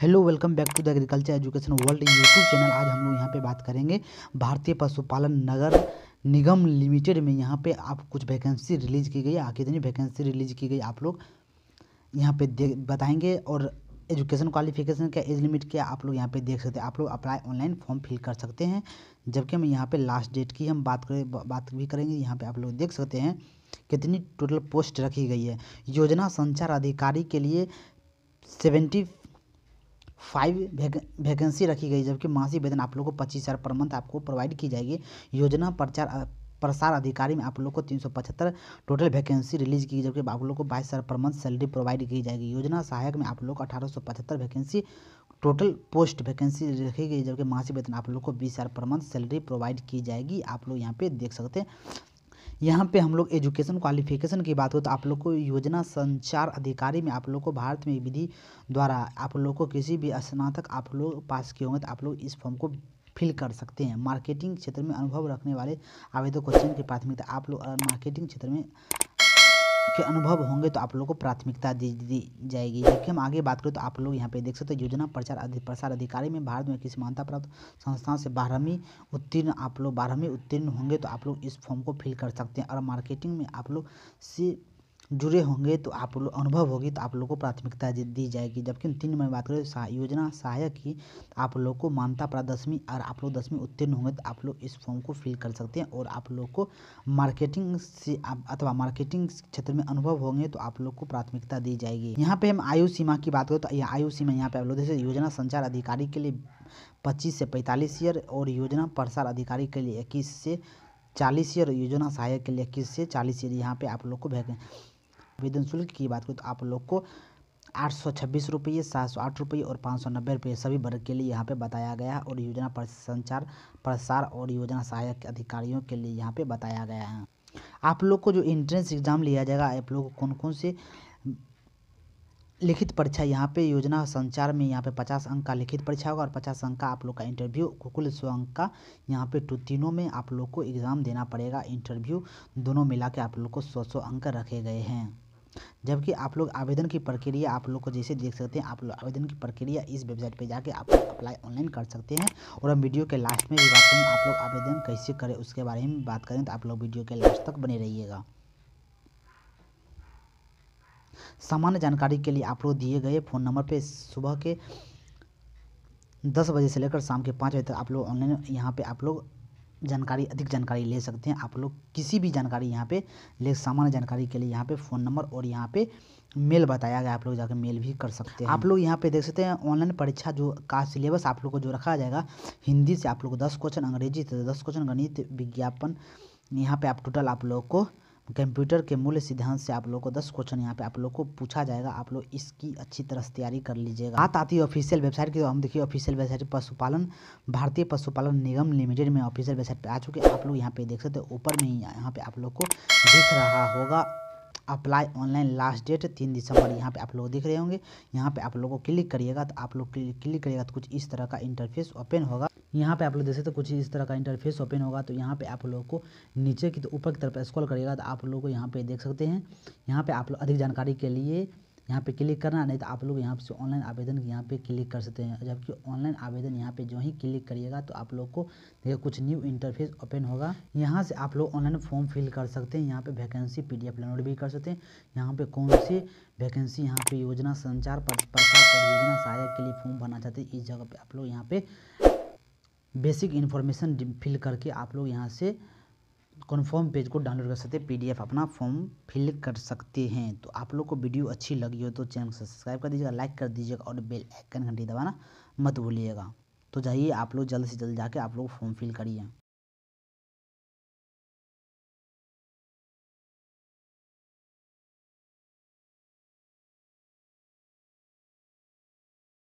hello welcome back to the agriculture education world YouTube channel आज हम लोग यहाँ पे बात करेंगे भारतीय पशुपालन नगर निगम लिमिटेड में यहाँ पे आप कुछ वैकेंसी रिलीज़ की गई आ कितनी वैकेंसी रिलीज़ की गई आप लोग यहाँ पे देख बताएंगे और एजुकेशन क्वालिफिकेशन का एज लिमिट क्या आप लोग यहाँ पे देख सकते हैं आप लोग अप्लाई ऑनलाइन फॉर्म फिल कर सकते हैं जबकि हम यहाँ पे लास्ट डेट की हम बात करें बात भी करेंगे यहाँ पे आप लोग देख सकते हैं कितनी टोटल पोस्ट रखी गई है योजना संचार अधिकारी के लिए सेवेंटी फाइव वैकेंसी भेक, रखी गई जबकि मासिक वेतन आप लोग को पच्चीस हज़ार पर मंथ आपको प्रोवाइड की जाएगी योजना प्रचार प्रसार अधिकारी में आप लोग को तीन सौ पचहत्तर टोटल वैकेंसी रिलीज की जबकि आप लोग को बाईस हज़ार पर मंथ सैलरी प्रोवाइड की जाएगी योजना सहायक में आप लोग को अठारह सौ पचहत्तर वैकेंसी टोटल पोस्ट वैकेंसी रखी गई जबकि मासिक वेतन आप लोग को बीस हज़ार पर मंथ सैलरी प्रोवाइड की जाएगी आप लोग यहाँ पे देख सकते हैं यहाँ पे हम लोग एजुकेशन क्वालिफिकेशन की बात हो तो आप लोग को योजना संचार अधिकारी में आप लोग को भारत में विधि द्वारा आप लोग को किसी भी स्नातक आप लोग पास किए होंगे तो आप लोग इस फॉर्म को फिल कर सकते हैं मार्केटिंग क्षेत्र में अनुभव रखने वाले आवेदकों को चयन की प्राथमिकता आप लोग मार्केटिंग क्षेत्र में के अनुभव होंगे तो आप लोग को प्राथमिकता दी दी जाएगी जबकि हम आगे बात करें तो आप लोग यहाँ पे देख सकते हैं योजना प्रचार अधि, प्रसार अधिकारी में भारत में किसी मान्यता प्राप्त संस्थान से बारहवीं उत्तीर्ण आप लोग बारहवीं उत्तीर्ण होंगे तो आप लोग इस फॉर्म को फिल कर सकते हैं और मार्केटिंग में आप लोग सी जुड़े होंगे तो आप लोग अनुभव होगी तो आप लोग को प्राथमिकता दी जाएगी जबकि तीन में बात करें योजना सहायक की आप लोग को मान्यता प्राप्त दसवीं और आप लोग दसवीं उत्तीर्ण होंगे तो आप लोग इस फॉर्म को फिल कर सकते हैं और आप लोग को मार्केटिंग से अथवा मार्केटिंग क्षेत्र में अनुभव होंगे तो आप लोग को प्राथमिकता दी जाएगी यहाँ पे हम आयु सीमा की बात करें तो यह आयु सीमा यहाँ पे आप लोग जैसे योजना संचार अधिकारी के लिए पच्चीस से पैंतालीस ईयर और योजना प्रसार अधिकारी के लिए इक्कीस से चालीस ईयर योजना सहायक के लिए किससे चालीस ईयर यहाँ पे आप लोग को भेजें आवेदन शुल्क की बात करें तो आप लोग को आठ सौ छब्बीस रुपये सात सौ आठ रुपये और पाँच सौ नब्बे रुपये सभी वर्ग के लिए यहाँ पे बताया गया है और योजना पर संचार प्रसार और योजना सहायक अधिकारियों के लिए यहाँ पे बताया गया है आप लोग को जो इंट्रेंस एग्ज़ाम लिया जाएगा आप लोग को कौन कौन से लिखित परीक्षा यहाँ पे योजना संचार में यहाँ पे पचास अंक का लिखित परीक्षा होगा और पचास अंक का आप लोग का इंटरव्यू कुल सौ अंक का यहाँ पे टू तो तीनों में आप लोग को एग्ज़ाम देना पड़ेगा इंटरव्यू दोनों मिला के आप लोग को सौ सौ अंक रखे गए हैं जबकि आप लोग आवेदन की प्रक्रिया आप लोग को जैसे देख सकते हैं आप लोग आवेदन की प्रक्रिया इस वेबसाइट पे जाके आप लोग अप्लाई ऑनलाइन कर सकते हैं और हम वीडियो के लास्ट में भी बात करें आप लोग आवेदन कैसे करें उसके बारे में बात करें तो आप लोग वीडियो के लास्ट तक बने रहिएगा सामान्य जानकारी के लिए आप लोग दिए गए फ़ोन नंबर पे सुबह के दस बजे से लेकर शाम के पाँच बजे तक आप लोग ऑनलाइन यहाँ पे आप लोग जानकारी अधिक जानकारी ले सकते हैं आप लोग किसी भी जानकारी यहाँ पे ले सामान्य जानकारी के लिए यहाँ पे फ़ोन नंबर और यहाँ पे मेल बताया गया आप लोग जाकर मेल भी कर सकते हैं आप लोग यहाँ पे देख सकते हैं ऑनलाइन परीक्षा जो का सिलेबस आप लोग को जो रखा जाएगा हिंदी से आप लोग को दस क्वेश्चन अंग्रेजी से दस क्वेश्चन गणित विज्ञापन यहाँ पर आप टोटल आप लोग को कंप्यूटर के मूल सिद्धांत से आप लोग को दस क्वेश्चन यहाँ पे आप लोग को पूछा जाएगा आप लोग इसकी अच्छी तरह से तैयारी कर लीजिएगा बात आती है ऑफिशियल वेबसाइट की तो हम देखिए ऑफिशियल वेबसाइट पशुपालन भारतीय पशुपालन निगम लिमिटेड में ऑफिशियल वेबसाइट पे आ चुके आप लोग यहाँ पे देख सकते हो ऊपर में ही यहाँ पे आप लोग को दिख रहा होगा अप्लाई ऑनलाइन लास्ट डेट तीन दिसंबर यहाँ पे आप लोग देख रहे होंगे यहाँ पे आप लोग को क्लिक करिएगा तो आप लोग क्लिक करिएगा तो कुछ इस तरह का इंटरफेस ओपन होगा यहाँ पे आप लोग देख सकते कुछ इस तरह का इंटरफेस ओपन होगा तो यहाँ पे आप लोग को नीचे की तो ऊपर की तरफ स्क्रॉल करिएगा तो आप लोग को यहाँ पे देख सकते हैं यहाँ पे आप लोग अधिक जानकारी के लिए यहाँ पे क्लिक करना नहीं तो आप लोग यहाँ से ऑनलाइन आवेदन यहाँ पे क्लिक कर सकते हैं जबकि ऑनलाइन आवेदन यहाँ पे जो ही क्लिक करिएगा तो आप लोग को देखिए कुछ न्यू इंटरफेस ओपन होगा यहाँ से आप लोग ऑनलाइन फॉर्म फिल कर सकते हैं यहाँ पे वैकेंसी पीडीएफ डाउनलोड भी कर सकते हैं यहाँ पे कौन सी वैकेंसी यहाँ पे योजना संचार परियोजना सहायक के लिए फॉर्म भरना चाहते हैं इस जगह पर आप लोग यहाँ पे बेसिक इन्फॉर्मेशन फिल करके आप लोग यहाँ से कन्फर्म पेज को डाउनलोड कर सकते हैं पीडीएफ अपना फॉर्म फिल कर सकते हैं तो आप लोग को वीडियो अच्छी लगी हो तो चैनल को सब्सक्राइब कर दीजिएगा लाइक कर दीजिएगा और बेल आइकन घंटी दबाना मत भूलिएगा तो जाइए आप लोग जल्द से जल्द जाके आप लोग फॉर्म फिल करिए